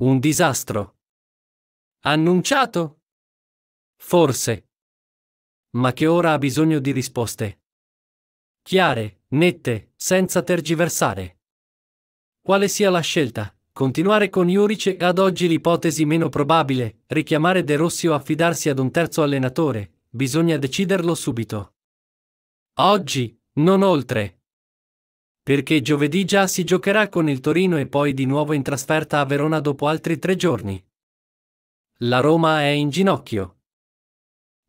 Un disastro. Annunciato? Forse. Ma che ora ha bisogno di risposte. Chiare, nette, senza tergiversare. Quale sia la scelta? Continuare con Juric ad oggi l'ipotesi meno probabile, richiamare De Rossi o affidarsi ad un terzo allenatore, bisogna deciderlo subito. Oggi, non oltre perché giovedì già si giocherà con il Torino e poi di nuovo in trasferta a Verona dopo altri tre giorni. La Roma è in ginocchio.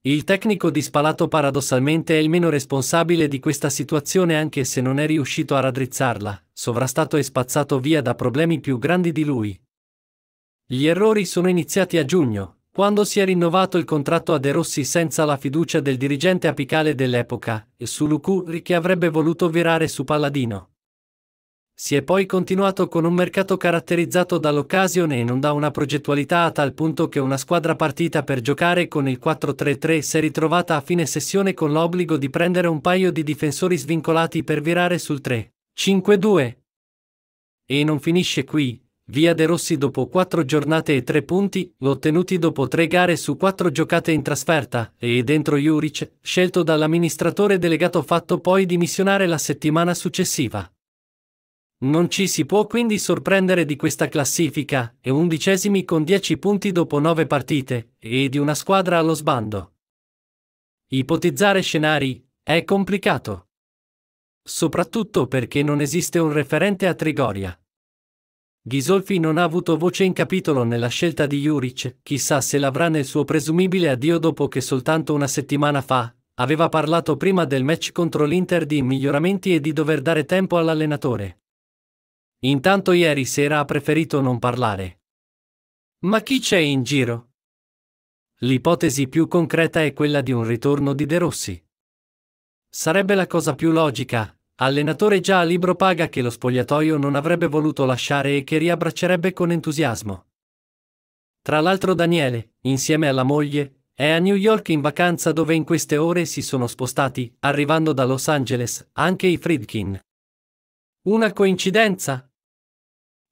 Il tecnico di Spalato paradossalmente è il meno responsabile di questa situazione anche se non è riuscito a raddrizzarla, sovrastato e spazzato via da problemi più grandi di lui. Gli errori sono iniziati a giugno, quando si è rinnovato il contratto a De Rossi senza la fiducia del dirigente apicale dell'epoca, e su Lucuri che avrebbe voluto virare su Palladino. Si è poi continuato con un mercato caratterizzato dall'occasione e non da una progettualità a tal punto che una squadra partita per giocare con il 4-3-3 si è ritrovata a fine sessione con l'obbligo di prendere un paio di difensori svincolati per virare sul 3-5-2. E non finisce qui. Via De Rossi dopo 4 giornate e 3 punti, ottenuti dopo 3 gare su 4 giocate in trasferta, e dentro Juric, scelto dall'amministratore delegato fatto poi dimissionare la settimana successiva. Non ci si può quindi sorprendere di questa classifica, e undicesimi con 10 punti dopo 9 partite, e di una squadra allo sbando. Ipotizzare scenari è complicato. Soprattutto perché non esiste un referente a Trigoria. Ghisolfi non ha avuto voce in capitolo nella scelta di Juric, chissà se l'avrà nel suo presumibile addio dopo che soltanto una settimana fa aveva parlato prima del match contro l'Inter di miglioramenti e di dover dare tempo all'allenatore. Intanto ieri sera ha preferito non parlare. Ma chi c'è in giro? L'ipotesi più concreta è quella di un ritorno di De Rossi. Sarebbe la cosa più logica, allenatore già a libro paga che lo spogliatoio non avrebbe voluto lasciare e che riabbraccerebbe con entusiasmo. Tra l'altro Daniele, insieme alla moglie, è a New York in vacanza dove in queste ore si sono spostati, arrivando da Los Angeles, anche i Friedkin. Una coincidenza?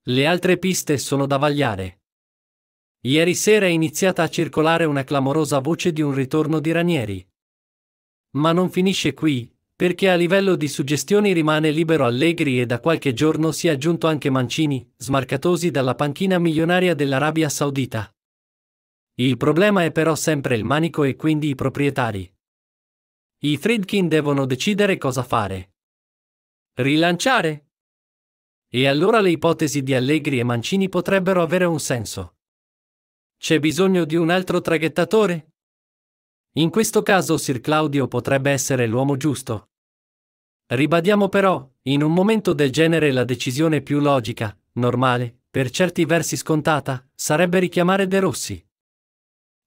Le altre piste sono da vagliare. Ieri sera è iniziata a circolare una clamorosa voce di un ritorno di Ranieri. Ma non finisce qui, perché a livello di suggestioni rimane libero Allegri e da qualche giorno si è aggiunto anche Mancini, smarcatosi dalla panchina milionaria dell'Arabia Saudita. Il problema è però sempre il manico e quindi i proprietari. I Friedkin devono decidere cosa fare. Rilanciare? E allora le ipotesi di Allegri e Mancini potrebbero avere un senso. C'è bisogno di un altro traghettatore? In questo caso Sir Claudio potrebbe essere l'uomo giusto. Ribadiamo però, in un momento del genere la decisione più logica, normale, per certi versi scontata, sarebbe richiamare De Rossi.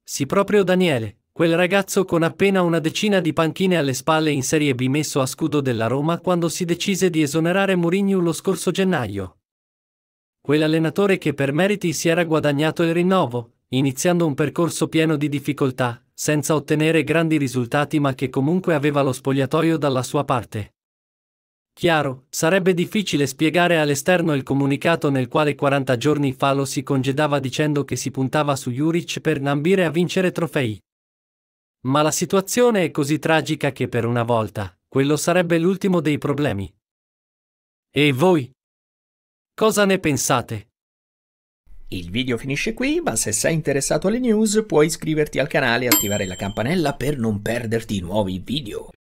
Sì proprio Daniele, Quel ragazzo con appena una decina di panchine alle spalle in Serie B messo a scudo della Roma quando si decise di esonerare Mourinho lo scorso gennaio. Quell'allenatore che per meriti si era guadagnato il rinnovo, iniziando un percorso pieno di difficoltà, senza ottenere grandi risultati ma che comunque aveva lo spogliatoio dalla sua parte. Chiaro, sarebbe difficile spiegare all'esterno il comunicato nel quale 40 giorni fa lo si congedava dicendo che si puntava su Juric per nambire a vincere trofei. Ma la situazione è così tragica che per una volta, quello sarebbe l'ultimo dei problemi. E voi? Cosa ne pensate? Il video finisce qui, ma se sei interessato alle news puoi iscriverti al canale e attivare la campanella per non perderti i nuovi video.